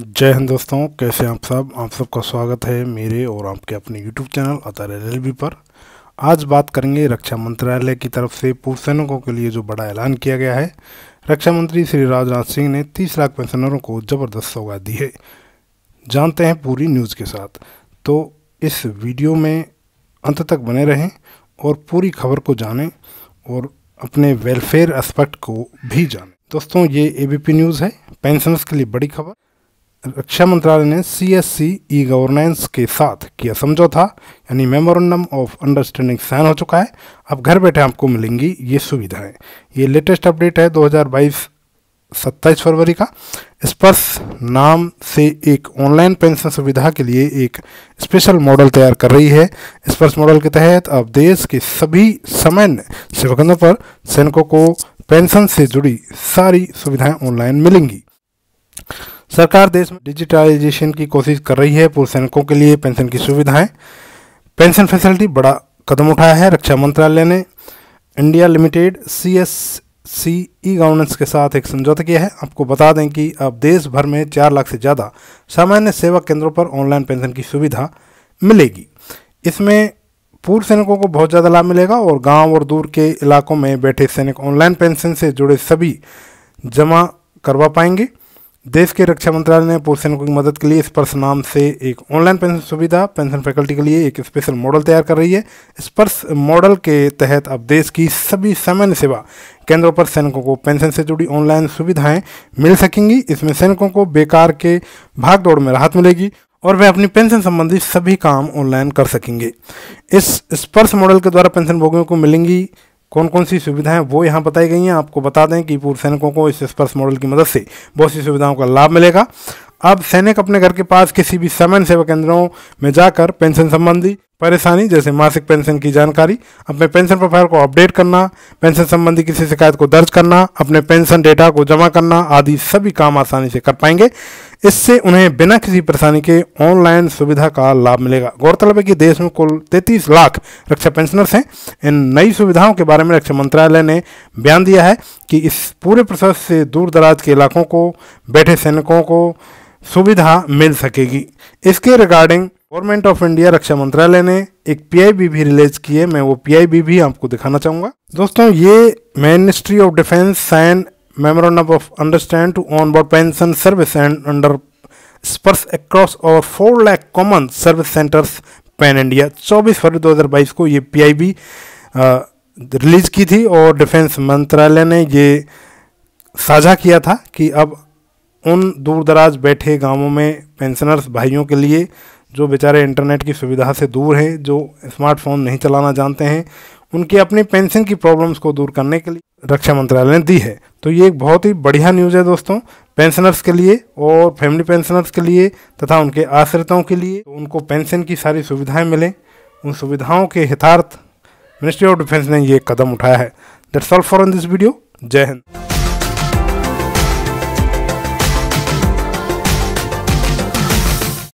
जय हिंद दोस्तों कैसे आप सब आप सबका स्वागत है मेरे और आपके अपने यूट्यूब चैनल अतर एल पर आज बात करेंगे रक्षा मंत्रालय की तरफ से पूर्व सैनिकों के लिए जो बड़ा ऐलान किया गया है रक्षा मंत्री श्री राजनाथ सिंह ने 30 लाख पेंशनरों को ज़बरदस्त सौगात दी है जानते हैं पूरी न्यूज़ के साथ तो इस वीडियो में अंत तक बने रहें और पूरी खबर को जानें और अपने वेलफेयर एस्पेक्ट को भी जानें दोस्तों ये ए न्यूज़ है पेंशनर्स के लिए बड़ी खबर रक्षा मंत्रालय ने सी एस सी ई गवर्नेंस के साथ किया समझौता यानी मेमोरेंडम ऑफ अंडरस्टैंडिंग साइन हो चुका है अब घर बैठे आपको मिलेंगी ये सुविधाएं ये लेटेस्ट अपडेट है 2022 27 फरवरी का स्पर्श नाम से एक ऑनलाइन पेंशन सुविधा के लिए एक स्पेशल मॉडल तैयार कर रही है स्पर्श मॉडल के तहत अब देश के सभी समय सेवकों पर सैनिकों को पेंशन से जुड़ी सारी सुविधाएं ऑनलाइन मिलेंगी सरकार देश में डिजिटलाइजेशन की कोशिश कर रही है पूर्व सैनिकों के लिए पेंशन की सुविधाएं पेंशन फैसिलिटी बड़ा कदम उठाया है रक्षा मंत्रालय ने India limited C S C E governance के साथ एक समझौता किया है आपको बता दें कि अब देश भर में चार लाख से ज़्यादा सामान्य सेवा केंद्रों पर ऑनलाइन पेंशन की सुविधा मिलेगी इसमें पूर्व सैनिकों को बहुत ज़्यादा लाभ मिलेगा और गांव और दूर के इलाकों में बैठे सैनिक ऑनलाइन पेंशन से जुड़े सभी जमा करवा पाएंगे देश के रक्षा मंत्रालय ने पूर्व सैनिकों की मदद के लिए स्पर्श नाम से एक ऑनलाइन पेंशन सुविधा पेंशन फैकल्टी के लिए एक स्पेशल मॉडल तैयार कर रही है स्पर्श मॉडल के तहत अब देश की सभी सामान्य सेवा केंद्रों पर सैनिकों को पेंशन से जुड़ी ऑनलाइन सुविधाएं मिल सकेंगी इसमें सैनिकों को बेकार के भाग दौड़ में राहत मिलेगी और वे अपनी पेंशन संबंधी सभी काम ऑनलाइन कर सकेंगे इस स्पर्श मॉडल के द्वारा पेंशन भोगियों को मिलेंगी कौन कौन सी सुविधाएं वो यहाँ बताई गई हैं आपको बता दें कि पूर्व सैनिकों को इस स्पर्श मॉडल की मदद से बहुत सी सुविधाओं का लाभ मिलेगा अब सैनिक अपने घर के पास किसी भी समय सेवा केंद्रों में जाकर पेंशन संबंधी परेशानी जैसे मासिक पेंशन की जानकारी अपने पेंशन प्रोफाइल को अपडेट करना पेंशन संबंधी किसी शिकायत को दर्ज करना अपने पेंशन डेटा को जमा करना आदि सभी काम आसानी से कर पाएंगे इससे उन्हें बिना किसी परेशानी के ऑनलाइन सुविधा का लाभ मिलेगा गौरतलब है कि देश में कुल 33 लाख रक्षा पेंशनर्स हैं इन नई सुविधाओं के बारे में रक्षा मंत्रालय ने बयान दिया है कि इस पूरे प्रोसेस से दूर दराज के इलाकों को बैठे सैनिकों को सुविधा मिल सकेगी इसके रिगार्डिंग गवर्नमेंट ऑफ इंडिया रक्षा मंत्रालय ने एक पीआईबी भी रिलीज की है मैं वो पीआईबी भी आपको दिखाना चाहूंगा दोस्तों ये ministry of defence sign memorandum of understand to board pension service and under Sparsh across और four lakh common service centres pan India चौबीस फरवरी बाईस को ये बी रिलीज की थी और डिफेंस मंत्रालय ने ये साझा किया था कि अब उन दूर दराज बैठे गांवों में पेंशनर्स भाइयों के लिए जो बेचारे इंटरनेट की सुविधा से दूर हैं जो स्मार्टफोन नहीं चलाना जानते हैं उनकी अपनी पेंशन की प्रॉब्लम्स को दूर करने के लिए रक्षा मंत्रालय ने दी है तो ये एक बहुत ही बढ़िया न्यूज़ है दोस्तों पेंशनर्स के लिए और फैमिली पेंशनर्स के लिए तथा उनके आश्रितों के लिए तो उनको पेंशन की सारी सुविधाएं मिलें उन सुविधाओं के हितार्थ मिनिस्ट्री ऑफ डिफेंस ने ये कदम उठाया है that's all for in this video जय हिंद